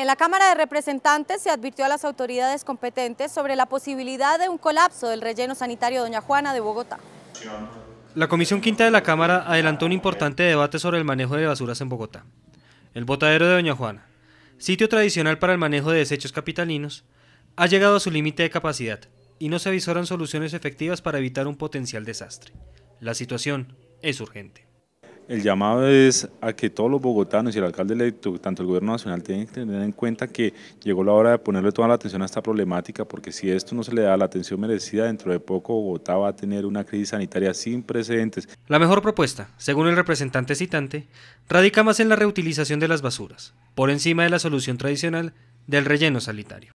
En la Cámara de Representantes se advirtió a las autoridades competentes sobre la posibilidad de un colapso del relleno sanitario Doña Juana de Bogotá. La Comisión Quinta de la Cámara adelantó un importante debate sobre el manejo de basuras en Bogotá. El botadero de Doña Juana, sitio tradicional para el manejo de desechos capitalinos, ha llegado a su límite de capacidad y no se avisaron soluciones efectivas para evitar un potencial desastre. La situación es urgente. El llamado es a que todos los bogotanos y el alcalde electo, tanto el gobierno nacional, tienen que tener en cuenta que llegó la hora de ponerle toda la atención a esta problemática, porque si esto no se le da la atención merecida, dentro de poco Bogotá va a tener una crisis sanitaria sin precedentes. La mejor propuesta, según el representante citante, radica más en la reutilización de las basuras, por encima de la solución tradicional del relleno sanitario.